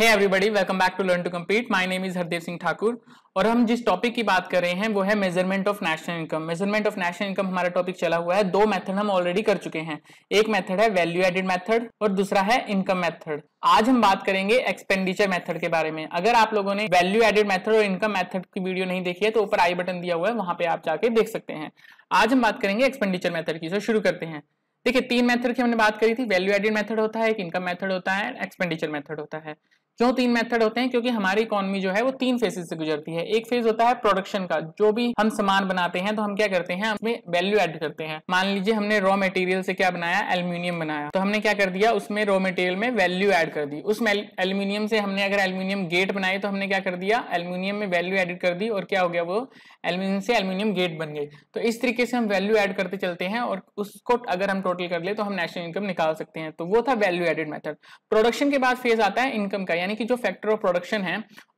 hey everybody welcome back to learn to compete my name is Hardev Singh Thakur और हम जिस topic की बात कर रहे हैं वो है measurement of national income measurement of national income हमारा टॉपिक चला हुआ है दो मेथड हम ऑलरेडी कर चुके हैं एक मेथड है वैल्यू एडेड मेथड और दूसरा है इनकम मेथड आज हम बात करेंगे एक्सपेंडिचर मेथड के बारे में अगर आप लोगों ने वैल्यू एडेड मेथड और इनकम मेथड की वीडियो नहीं देखी है तो ऊपर आई बटन दिया हुआ है वहां पे आप जाके देख सकते हैं आज हम बात करेंगे एक्सपेंडिचर मेथड की सो शुरू करते हैं देखिए तीन मेथड की हमने बात करी थी वैल्यू एडेड मेथड होता है एक इनकम मेथड होता है एक्सपेंडिचर मेथड होता है क्यों तीन मेथड होते हैं क्योंकि हमारी इकोनॉमी जो है वो तीन फेजेज से गुजरती है एक फेज होता है प्रोडक्शन का जो भी हम सामान बनाते हैं तो हम क्या करते हैं उसमें वैल्यू ऐड करते हैं मान लीजिए हमने रॉ मटेरियल से क्या बनाया एल्यूमिनियम बनाया तो हमने क्या कर दिया उसमें रॉ मटेरियल में वैल्यू एड कर दी उस एल्यूमिनियम से हमने अगर एल्यूमिनियम गेट बनाए तो हमने क्या कर दिया एल्यूमिनियम में वैल्यू एडिट कर दी और क्या हो गया वो एल्यूमिनियम से एल्यूमिनियम गेट बन गए तो इस तरीके से हम वैल्यू एड करते चलते हैं और उसको अगर हम टोटल कर ले तो हम नेशनल इनकम निकाल सकते हैं तो वो था वैल्यू एडेड मेथड प्रोडक्शन के बाद फेज आता है इनकम का यानी कि जो फैक्टर ऑफ प्रोडक्शन है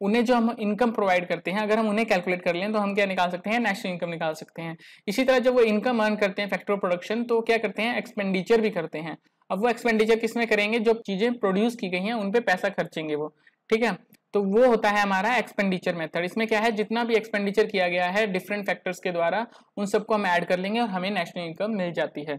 उन्हें जो हम इनकम प्रोवाइड करते हैं अगर हम उन्हें कैलकुलेट कर लें तो हम क्या निकाल सकते हैं नेशनल इनकम निकाल सकते हैं इसी तरह जब वो इनकम अर्न करते हैं फैक्टर ऑफ प्रोडक्शन तो क्या करते हैं एक्सपेंडिचर भी करते हैं अब वो एक्सपेंडिचर किस में करेंगे जो चीज़ें प्रोड्यूस की गई हैं उन पर पैसा खर्चेंगे वो ठीक है तो वो होता है हमारा एक्सपेंडिचर मेथड इसमें क्या है जितना भी एक्सपेंडिचर किया गया है डिफरेंट फैक्टर्स के द्वारा उन सबको हम ऐड कर लेंगे और हमें नेशनल इनकम मिल जाती है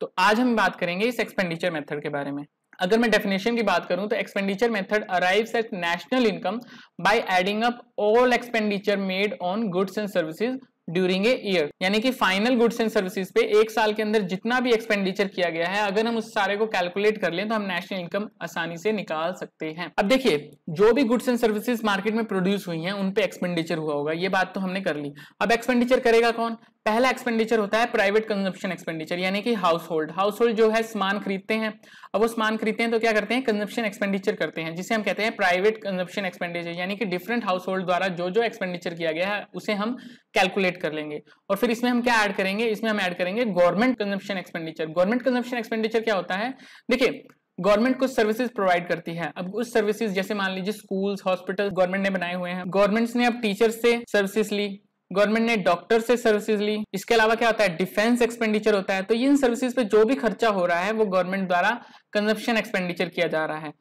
तो आज हम बात करेंगे इस एक्सपेंडिचर मेथड के बारे में अगर मैं डेफिनेशन की बात करूं तो expenditure method arrives at national income by adding up all expenditure made on goods and services during a year यानी कि फाइनल गुड्स एंड सर्विसेज पे एक साल के अंदर जितना भी एक्सपेंडिचर किया गया है अगर हम उस सारे को कैलकुलेट कर लें तो हम नेशनल इनकम आसानी से निकाल सकते हैं अब देखिए जो भी गुड्स एंड सर्विसेज मार्केट में प्रोड्यूस हुई हैं उन पे एक्सपेंडिचर हुआ होगा ये बात तो हमने कर ली अब एक्सपेंडिचर करेगा कौन पहला एक्सपेंडिचर होता है प्राइवेट कंजप्शन एक्सपेंडिचर यानी कि हाउस होल्ड हाउस होल्ड जो है सामान खरीदते हैं अब वो सामान खरीदते हैं तो क्या करते हैं कंजप्शन एक्सपेंडिचर करते हैं जिसे हम कहते हैं प्राइवेट कंजप्शन एक्सपेंडिचर यानी कि डिफरेंट हाउस होल्ड द्वारा जो जो एक्सपेंडिचर किया गया है उसे हम कैलकुलेट कर लेंगे और फिर इसमें हम क्या ऐड करेंगे इसमें हम ऐड करेंगे government consumption expenditure government consumption expenditure क्या होता है देखिए गवर्नमेंट कुछ सर्विसेज प्रोवाइड करती है अब उस सर्विसेज जैसे मान लीजिए स्कूल्स हॉस्पिटल गवर्नमेंट ने बनाए हुए हैं गवर्नमेंट्स ने अब टीचर्स से सर्विसेज ली गवर्नमेंट ने डॉक्टर से सर्विसेज ली इसके अलावा क्या होता है डिफेंस एक्सपेंडिचर होता है तो इन सर्विसेज पे जो भी खर्चा हो रहा है वो गवर्नमेंट द्वारा कंजप्शन एक्सपेंडिचर किया जा रहा है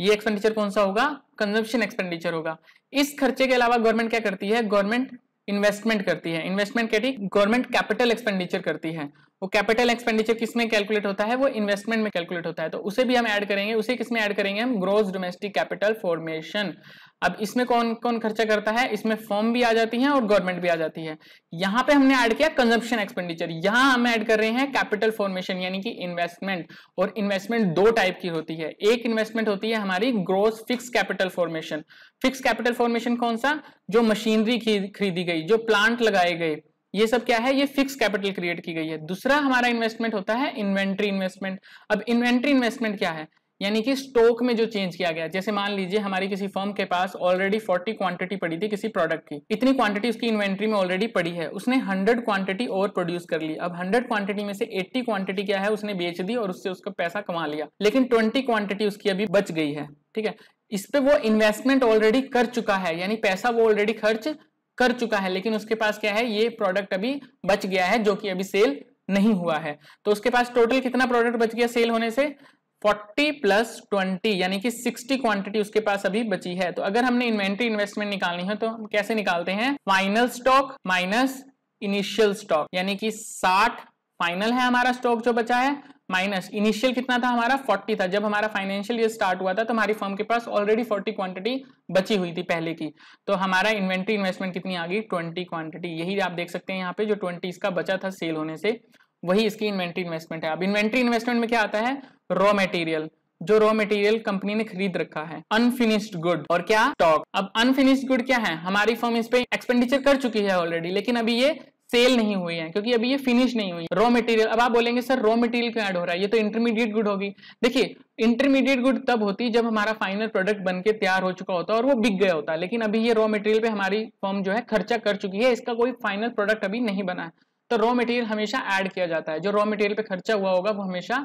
ये एक्सपेंडिचर कौन सा होगा कंजप्शन एक्सपेंडिचर होगा इस खर्चे के अलावा गवर्नमेंट क्या करती है गवर्नमेंट इन्वेस्टमेंट करती है इन्वेस्टमेंट कहती गवर्नमेंट कैपिटल एक्सपेंडिचर करती है वो कैपिटल एक्सपेंडिचर किस में कैलकुलेट होता है वो इन्वेस्टमेंट में कैलकुलेट होता है तो उसे भी हम ऐड करेंगे उसे किस में ऐड करेंगे हम ग्रोस डोमेस्टिक कैपिटल फॉर्मेशन अब इसमें कौन कौन खर्चा करता है इसमें फॉर्म भी आ जाती है और गवर्नमेंट भी आ जाती है यहां पे हमने ऐड किया कंजप्शन एक्सपेंडिचर यहां हम ऐड कर रहे हैं कैपिटल फॉर्मेशन यानी कि इन्वेस्टमेंट और इन्वेस्टमेंट दो टाइप की होती है एक इन्वेस्टमेंट होती है हमारी gross fixed capital formation fixed capital formation कौन सा जो मशीनरी खरीदी गई जो प्लांट लगाए गए ये सब क्या है ये फिक्स कैपिटल क्रिएट की गई है दूसरा हमारा इन्वेस्टमेंट होता है इन्वेंट्री इन्वेस्टमेंट अब इन्वेंट्री इन्वेस्टमेंट क्या है यानी कि स्टॉक में जो चेंज किया गया जैसे मान लीजिए हमारी किसी फर्म के पास ऑलरेडी 40 क्वांटिटी पड़ी थी किसी प्रोडक्ट की इतनी क्वांटिटी उसकी इन्वेंट्री में ऑलरेडी पड़ी है उसने 100 क्वांटिटी और प्रोड्यूस कर ली अब 100 क्वांटिटी में से 80 क्वांटिटी क्या है उसने बेच दी और उससे उसका पैसा कमा लिया लेकिन ट्वेंटी क्वांटिटी उसकी अभी बच गई है ठीक है इस पे वो इन्वेस्टमेंट ऑलरेडी कर चुका है यानी पैसा वो ऑलरेडी खर्च कर चुका है लेकिन उसके पास क्या है ये प्रोडक्ट अभी बच गया है जो कि अभी सेल नहीं हुआ है तो उसके पास टोटल कितना प्रोडक्ट बच गया सेल होने से 40 प्लस 20 यानी कि 60 क्वांटिटी उसके पास अभी बची है तो अगर हमने इन्वेंट्री इन्वेस्टमेंट निकालनी है तो हम कैसे निकालते हैं final stock minus initial stock यानी कि 60 फाइनल है हमारा स्टॉक जो बचा है माइनस इनिशियल कितना था हमारा 40 था जब हमारा फाइनेंशियल ईयर स्टार्ट हुआ था तो हमारी फर्म के पास ऑलरेडी 40 क्वांटिटी बची हुई थी पहले की तो हमारा इन्वेंट्री इन्वेस्टमेंट कितनी आ गई 20 क्वांटिटी यही आप देख सकते हैं यहाँ पे जो 20 इसका बचा था सेल होने से वही इसकी इन्वेंट्री इन्वेस्टमेंट है अब इन्वेंट्री इन्वेस्टमेंट में क्या आता है रॉ मेटीरियल जो रॉ मटेरियल कंपनी ने खरीद रखा है अनफिनिश्ड गुड और क्या स्टॉक अब अनफिनिश्ड गुड क्या है हमारी फर्म इस पे एक्सपेंडिचर कर चुकी है ऑलरेडी लेकिन अभी ये सेल नहीं हुई है क्योंकि अभी ये फिनिश नहीं हुई रॉ मटेरियल अब आप बोलेंगे सर रॉ मटेरियल क्यों ऐड हो रहा है ये तो इंटरमीडिएट गुड होगी देखिए इंटरमीडिएट गुड तब होती जब हमारा फाइनल प्रोडक्ट बनके तैयार हो चुका होता और वो बिक गया होता लेकिन अभी ये रॉ मटेरियल पे हमारी फॉर्म जो है खर्चा कर चुकी है इसका कोई फाइनल प्रोडक्ट अभी नहीं बना है तो रॉ मटेरियल हमेशा ऐड किया जाता है जो रॉ मटेरियल पे खर्चा हुआ होगा वो हमेशा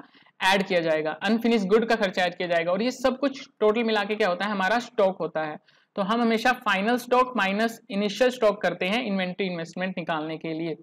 ऐड किया जाएगा अनफिनिश गुड का खर्चा ऐड किया जाएगा और ये सब कुछ टोटल मिला के क्या होता है हमारा स्टॉक होता है तो हम हमेशा final stock minus initial stock करते हैं इन्वेंट्री इन्वेस्टमेंट निकालने के लिए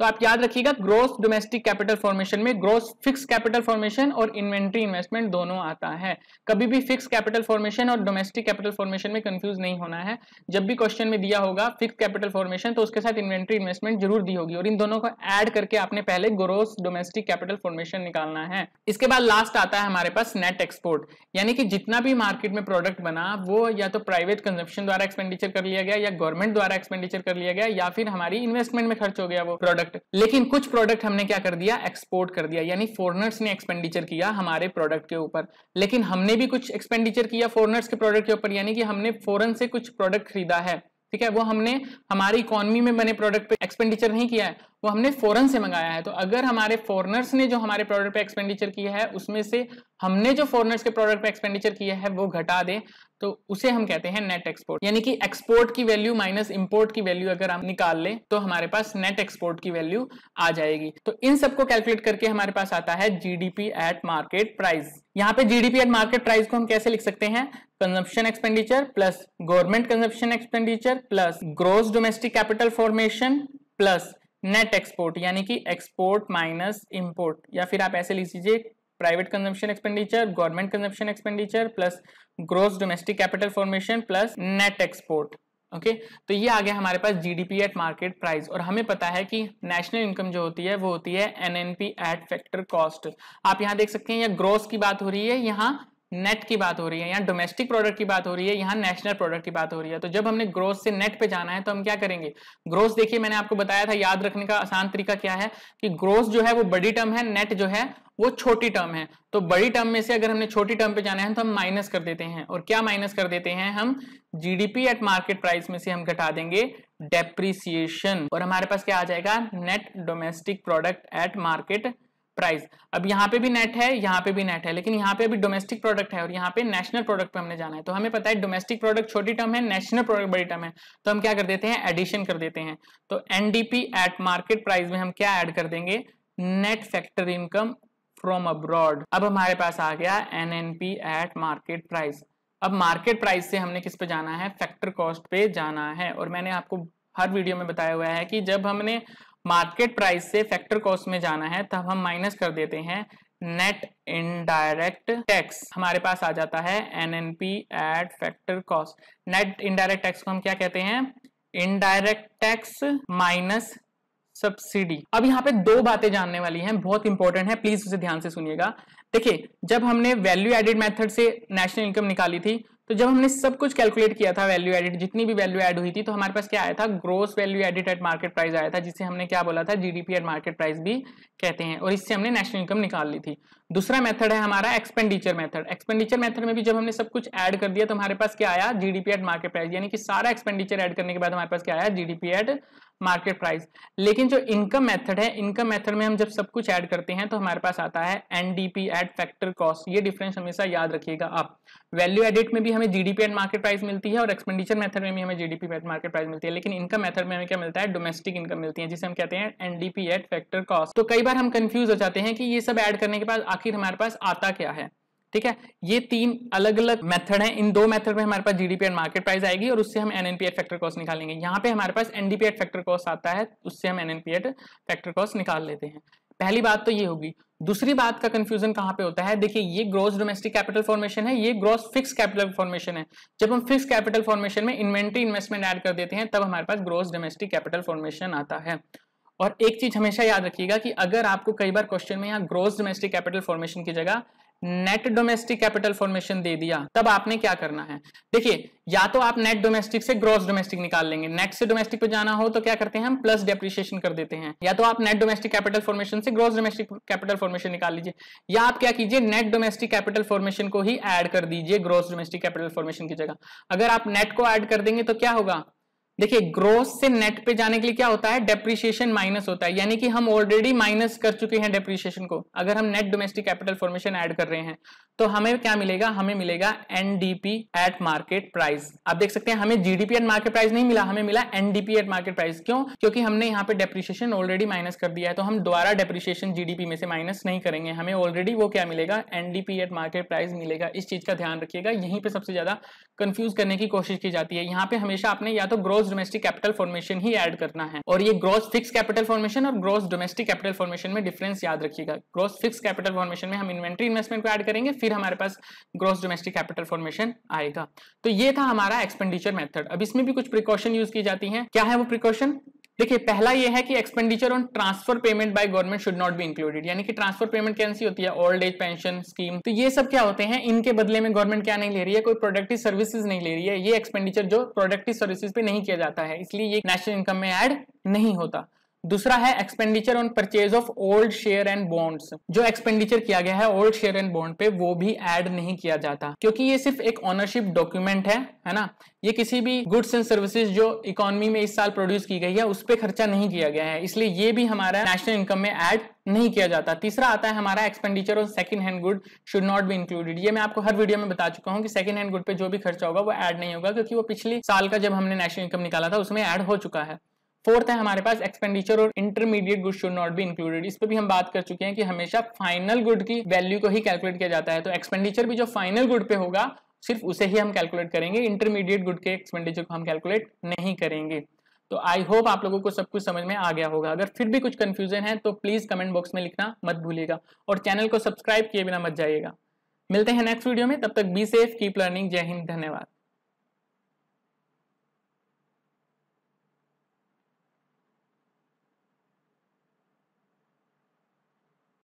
तो आप याद रखिएगा ग्रोस डोमेस्टिक कैपिटल फॉर्मेशन में ग्रोस फिक्स कैपिटल फॉर्मेशन और इन्वेंट्री इन्वेस्टमेंट दोनों आता है कभी भी फिक्स कैपिटल फॉर्मेशन और डोमेस्टिक कैपिटल फॉर्मेशन में कंफ्यूज नहीं होना है जब भी क्वेश्चन में दिया होगा फिक्स कैपिटल फॉर्मेशन तो उसके साथ इन्वेंट्री इन्वेस्टमेंट जरूर दी होगी और इन दोनों को एड करके आपने पहले ग्रोस डोमेस्टिक कैपिटल फॉर्मेशन निकालना है इसके बाद लास्ट आता है हमारे पास नेट एक्सपोर्ट यानी कि जितना भी मार्केट में प्रोडक्ट बना वो या तो प्राइवेट कंजप्शन द्वारा एक्सपेंडिचर कर लिया गया या गवर्नमेंट द्वारा एक्सपेंडिचर कर लिया गया या फिर हमारी इन्वेस्टमेंट में खर्च हो गया वो प्रोडक्ट प्रोडक्ट लेकिन कुछ प्रोडक्ट हमने क्या कर दिया एक्सपोर्ट कर दिया यानी फॉरनर्स ने एक्सपेंडिचर किया हमारे प्रोडक्ट के ऊपर लेकिन हमने भी कुछ एक्सपेंडिचर किया फॉरनर्स के प्रोडक्ट के ऊपर यानी कि हमने फॉरन से कुछ प्रोडक्ट खरीदा है ठीक है वो हमने हमारी इकोनॉमी में बने प्रोडक्ट पे एक्सपेंडिचर नहीं किया है वो हमने फॉरन से मंगाया है तो अगर हमारे फॉरनर्स ने जो हमारे प्रोडक्ट पे एक्सपेंडिचर किया है उसमें से हमने जो फॉरनर्स के प्रोडक्ट पे एक्सपेंडिचर किया है वो घटा दें तो उसे हम कहते हैं नेट एक्सपोर्ट यानी कि एक्सपोर्ट की वैल्यू माइनस इंपोर्ट की वैल्यू अगर हम निकाल लें तो हमारे पास नेट एक्सपोर्ट की वैल्यू आ जाएगी तो इन सबको कैलकुलेट करके हमारे पास आता है जीडीपी एट मार्केट प्राइस यहाँ पे जीडीपी एट मार्केट प्राइस को हम कैसे लिख सकते हैं consumption expenditure plus government consumption expenditure plus gross domestic capital formation plus net export यानी कि एक्सपोर्ट माइनस इंपोर्ट या फिर आप ऐसे लिख लीजिए private consumption expenditure government consumption expenditure plus gross domestic capital formation plus net export okay तो ये आ गया हमारे पास जीडीपी एट मार्केट प्राइस और हमें पता है कि नेशनल इनकम जो होती है वो होती है एनएनपी एट फैक्टर कॉस्ट आप यहाँ देख सकते हैं या ग्रोस की बात हो रही है यहाँ नेट की बात हो रही है यहाँ डोमेस्टिक प्रोडक्ट की बात हो रही है यहाँ नेशनल प्रोडक्ट की बात हो रही है तो जब हमने ग्रोथ से नेट पे जाना है तो हम क्या करेंगे ग्रोथ देखिए मैंने आपको बताया था याद रखने का आसान तरीका क्या है कि ग्रोथ जो है वो बड़ी टर्म है नेट जो है वो छोटी टर्म है तो बड़ी टर्म में से अगर हमने छोटी टर्म पे जाना है तो हम माइनस कर देते हैं और क्या माइनस कर देते हैं हम जीडीपी एट मार्केट प्राइस में से हम घटा देंगे डेप्रिसिएशन और हमारे पास क्या आ जाएगा net domestic product at market price अब यहाँ पे भी नेट है यहाँ पे भी नेट है लेकिन यहाँ पे अभी डोमेस्टिक प्रोडक्ट है और यहाँ पे नेशनल प्रोडक्ट पे हमने जाना है तो हमें पता है डोमेस्टिक प्रोडक्ट छोटी टर्म है नेशनल प्रोडक्ट बड़ी टर्म है तो हम क्या कर देते हैं एडिशन कर देते हैं तो एनडीपी एट मार्केट प्राइस में हम क्या एड कर देंगे net factor income from abroad अब हमारे पास आ गया N N P at market price अब मार्केट प्राइस से हमने किस पे जाना है फैक्टर कॉस्ट पे जाना है और मैंने आपको हर वीडियो में बताया हुआ है कि जब हमने मार्केट प्राइस से फैक्टर कॉस्ट में जाना है तब हम माइनस कर देते हैं नेट इनडायरेक्ट टैक्स हमारे पास आ जाता है N N P at factor cost net indirect tax को हम क्या कहते हैं इनडायरेक्ट टैक्स माइनस सब्सिडी अब यहाँ पे दो बातें जानने वाली हैं बहुत इंपॉर्टेंट है प्लीज उसे ध्यान से सुनिएगा देखिए जब हमने वैल्यू एडेड मेथड से नेशनल इनकम निकाली थी तो जब हमने सब कुछ कैलकुलेट किया था वैल्यू एडिट जितनी भी वैल्यू एड हुई थी तो हमारे पास क्या आया था gross value added at market price आया था जिसे हमने क्या बोला था जीडीपी एट मार्केट प्राइस भी कहते हैं और इससे हमने नेशनल इनकम निकाल ली थी दूसरा मेथड है हमारा एक्सपेंडिचर मेथड एक्सपेंडिचर मेथड में भी जब हमने सब कुछ ऐड कर दिया तो हमारे पास क्या आया जीडीपी एट मार्केट प्राइस यानी कि सारा एक्सपेंडिचर ऐड करने के बाद हमारे पास क्या आया जीडीपी एट मार्केट प्राइस लेकिन जो इनकम मेथड है इनकम मेथड में हम जब सब कुछ ऐड करते हैं तो हमारे पास आता है एनडीपी एट फैक्टर कॉस्ट ये डिफरेंस हमेशा याद रखिएगा आप वैल्यू एडिट में भी हमें जीडीपी एट मार्केट प्राइस मिलती है और एक्सपेंडिचर मेथड में भी हमें जीडीपी एट मार्केट प्राइस मिलती है लेकिन इनकम मेथड में हमें क्या मिलता है डोमेस्टिक इनकम मिलती है जिसे हम कहते हैं एनडीपी एट फैक्टर कॉस्ट तो कई बार हम कंफ्यूज हो जाते हैं कि ये सब एड करने के बाद आखिर हमारे पास आता क्या है ठीक है ये तीन अलग अलग मेथड हैं इन दो मेथड में हमारे पास जीडीपी एंड मार्केट प्राइस आएगी और उससे हम एनपीएट फैक्टर कॉस्ट निकालेंगे यहाँ पे हमारे पास एनडीपीएट फैक्टर कॉस्ट आता है उससे हम एनएनपीएट फैक्टर कॉस्ट निकाल लेते हैं पहली बात तो ये होगी दूसरी बात का कंफ्यूजन कहां पे होता है देखिए ये ग्रोस डोमेस्टिक कैपिटल फॉर्मेशन है ये ग्रोस फिक्स कैपिटल फॉर्मेशन है जब हम फिक्स कैपिटल फॉर्मेशन में इन्वेंट्री इन्वेस्टमेंट ऐड कर देते हैं तब हमारे पास ग्रोस डोमेस्टिक कैपिटल फॉर्मेशन आता है और एक चीज हमेशा याद रखिएगा कि अगर आपको कई बार क्वेश्चन में यहाँ ग्रोस डोमेस्टिक कैपिटल फॉर्मेशन की जगह नेट डोमेस्टिक कैपिटल फॉर्मेशन दे दिया तब आपने क्या करना है देखिए या तो आप नेट डोमेस्टिक से ग्रॉस डोमेस्टिक निकाल लेंगे नेट से डोमेस्टिक पे जाना हो तो क्या करते हैं हम प्लस डेप्रिशिएशन कर देते हैं या तो आप नेट डोमेस्टिक कैपिटल फॉर्मेशन से ग्रॉस डोमेस्टिक कैपिटल फॉर्मेशन निकाल लीजिए या आप क्या कीजिए नेट डोमेस्टिक कैपिटल फॉर्मेशन को ही एड कर दीजिए ग्रॉस डोमेस्टिक कैपिटल फॉर्मेशन की जगह अगर आप नेट को एड कर देंगे तो क्या होगा देखिए ग्रोस से नेट पे जाने के लिए क्या होता है डेप्रिशिएशन माइनस होता है यानी कि हम ऑलरेडी माइनस कर चुके हैं डेप्रिशिएशन को अगर हम net domestic capital formation add कर रहे हैं तो हमें क्या मिलेगा हमें मिलेगा एनडीपी एट मार्केट प्राइस आप देख सकते हैं हमें जीडीपी एट मार्केट प्राइस नहीं मिला हमें मिला एनडीपी एट मार्केट प्राइस क्यों क्योंकि हमने यहाँ पे डेप्रिशिएशन ऑलरेडी माइनस कर दिया है तो हम दोबारा डेप्रिशिएशन जीडीपी में से माइनस नहीं करेंगे हमें ऑलरेडी वो क्या मिलेगा एनडीपी एट मार्केट प्राइस मिलेगा इस चीज का ध्यान रखिएगा यहीं पर सबसे ज्यादा कंफ्यूज करने की कोशिश की जाती है यहाँ पे हमेशा आपने या तो ग्रोथ डोमेस्टिक कैपिटल फॉर्मेशन ही ऐड करना है और ये ग्रॉस फिक्स कैपिटल फॉर्मेशन और ग्रॉस डोमेस्टिक कैपिटल फॉर्मेशन में डिफरेंस याद रखिएगा ग्रॉस फिक्स कैपिटल फॉर्मेशन में हम इन्वेंट्री इन्वेस्टमेंट को ऐड करेंगे फिर हमारे पास ग्रॉस डोमेस्टिक कैपिटल फॉर्मेशन आएगा तो ये था हमारा एक्सपेंडिचर मेथड अब इसमें भी कुछ प्रिकॉशन यूज की जाती है क्या है वो प्रिकॉशन देखिए पहला ये है कि expenditure on transfer payment by government should not be included यानी कि ट्रांसफर पेमेंट कैंसी होती है ओल्ड एज पेंशन स्कीम तो ये सब क्या होते हैं इनके बदले में गवर्नमेंट क्या नहीं ले रही है कोई प्रोडक्टिव सर्विसेज नहीं ले रही है ये एक्सपेंडिचर जो प्रोडक्टिव सर्विसेज पे नहीं किया जाता है इसलिए ये नेशनल इनकम में एड नहीं होता दूसरा है expenditure on purchase of old share and bonds जो एक्सपेंडिचर किया गया है ओल्ड शेयर एंड बॉन्ड पे वो भी ऐड नहीं किया जाता क्योंकि ये सिर्फ एक ऑनरशिप डॉक्यूमेंट है है ना ये किसी भी गुड्स एंड सर्विसेज जो इकोनॉमी में इस साल प्रोड्यूस की गई है उस पर खर्चा नहीं किया गया है इसलिए ये भी हमारा नेशनल इनकम में एड नहीं किया जाता तीसरा आता है हमारा expenditure on second hand good should not be included ये मैं आपको हर वीडियो में बता चुका हूँ कि सेकंड हैंड गुड पे जो भी खर्चा होगा वो ऐड नहीं होगा क्योंकि वो पिछले साल का जब हमने नेशनल इनकम निकाला था उसमें ऐड हो चुका है फोर्थ है हमारे पास एक्सपेंडिचर और intermediate good should not be included इस पर भी हम बात कर चुके हैं कि हमेशा फाइनल गुड की वैल्यू को ही कैलकुलेट किया जाता है तो एक्सपेंडिचर भी जो फाइनल गुड पे होगा सिर्फ उसे ही हम कैलकुलेट करेंगे इंटरमीडिएट गुड के एक्सपेंडिचर को हम कैलकुलेट नहीं करेंगे तो आई होप आप लोगों को सब कुछ समझ में आ गया होगा अगर फिर भी कुछ कंफ्यूजन है तो प्लीज कमेंट बॉक्स में लिखना मत भूलिएगा और चैनल को सब्सक्राइब किए बिना मत जाइएगा मिलते हैं नेक्स्ट वीडियो में तब तक बी सेफ कीप लर्निंग जय हिंद धन्यवाद